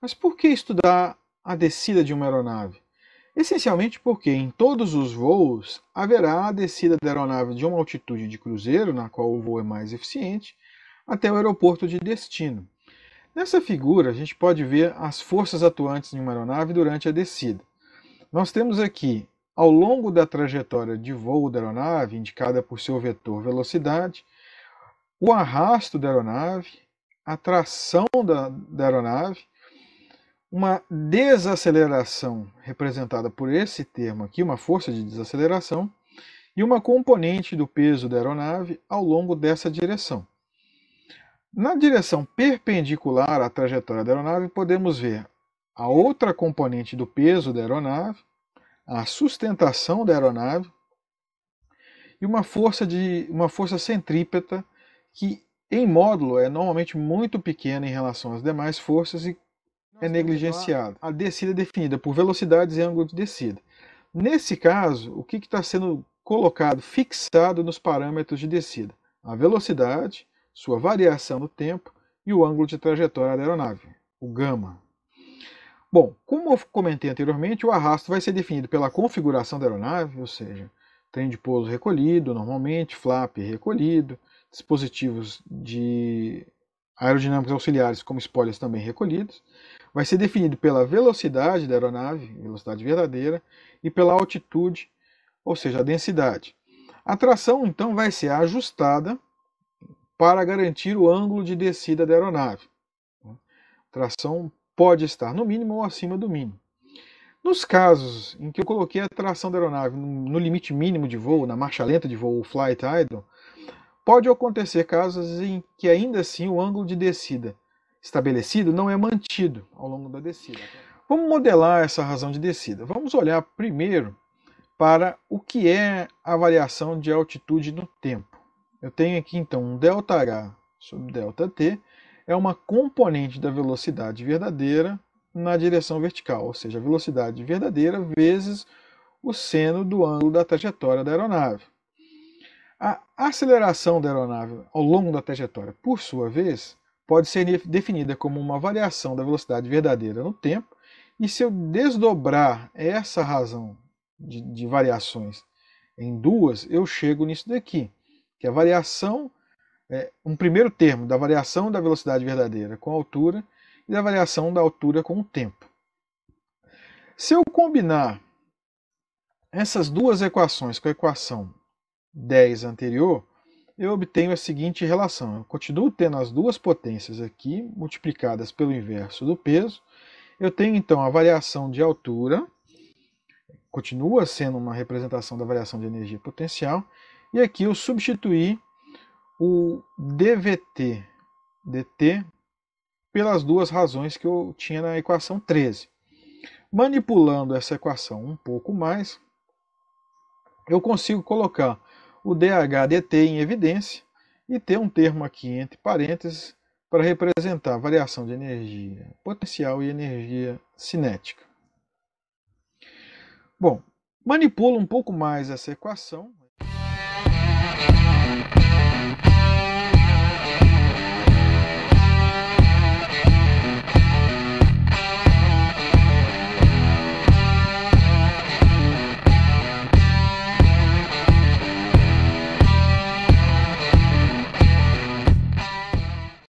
Mas por que estudar a descida de uma aeronave? Essencialmente porque em todos os voos haverá a descida da aeronave de uma altitude de cruzeiro, na qual o voo é mais eficiente, até o aeroporto de destino. Nessa figura, a gente pode ver as forças atuantes em uma aeronave durante a descida. Nós temos aqui, ao longo da trajetória de voo da aeronave, indicada por seu vetor velocidade, o arrasto da aeronave, a tração da, da aeronave, uma desaceleração representada por esse termo aqui, uma força de desaceleração, e uma componente do peso da aeronave ao longo dessa direção. Na direção perpendicular à trajetória da aeronave, podemos ver a outra componente do peso da aeronave, a sustentação da aeronave e uma força de uma força centrípeta que em módulo é normalmente muito pequena em relação às demais forças e é negligenciado. A descida é definida por velocidades e ângulo de descida. Nesse caso, o que está sendo colocado, fixado nos parâmetros de descida? A velocidade, sua variação no tempo e o ângulo de trajetória da aeronave, o gama. Bom, como eu comentei anteriormente, o arrasto vai ser definido pela configuração da aeronave, ou seja, trem de pouso recolhido, normalmente, flap recolhido, dispositivos de aerodinâmicos auxiliares como spoilers também recolhidos, vai ser definido pela velocidade da aeronave, velocidade verdadeira, e pela altitude, ou seja, a densidade. A tração, então, vai ser ajustada para garantir o ângulo de descida da aeronave. A tração pode estar no mínimo ou acima do mínimo. Nos casos em que eu coloquei a tração da aeronave no limite mínimo de voo, na marcha lenta de voo, flight idle, pode acontecer casos em que ainda assim o ângulo de descida estabelecido não é mantido ao longo da descida. Vamos modelar essa razão de descida. Vamos olhar primeiro para o que é a variação de altitude no tempo. Eu tenho aqui então um ΔH sobre ΔT, é uma componente da velocidade verdadeira na direção vertical, ou seja, a velocidade verdadeira vezes o seno do ângulo da trajetória da aeronave. A aceleração da aeronave ao longo da trajetória, por sua vez, pode ser definida como uma variação da velocidade verdadeira no tempo, e se eu desdobrar essa razão de, de variações em duas, eu chego nisso daqui, que a variação, é, um primeiro termo da variação da velocidade verdadeira com a altura e da variação da altura com o tempo. Se eu combinar essas duas equações com a equação 10 anterior, eu obtenho a seguinte relação. Eu continuo tendo as duas potências aqui multiplicadas pelo inverso do peso. Eu tenho então a variação de altura, continua sendo uma representação da variação de energia potencial, e aqui eu substituí o dvt dt pelas duas razões que eu tinha na equação 13. Manipulando essa equação um pouco mais, eu consigo colocar o DHDT em evidência e ter um termo aqui entre parênteses para representar variação de energia potencial e energia cinética. Bom, manipula um pouco mais essa equação.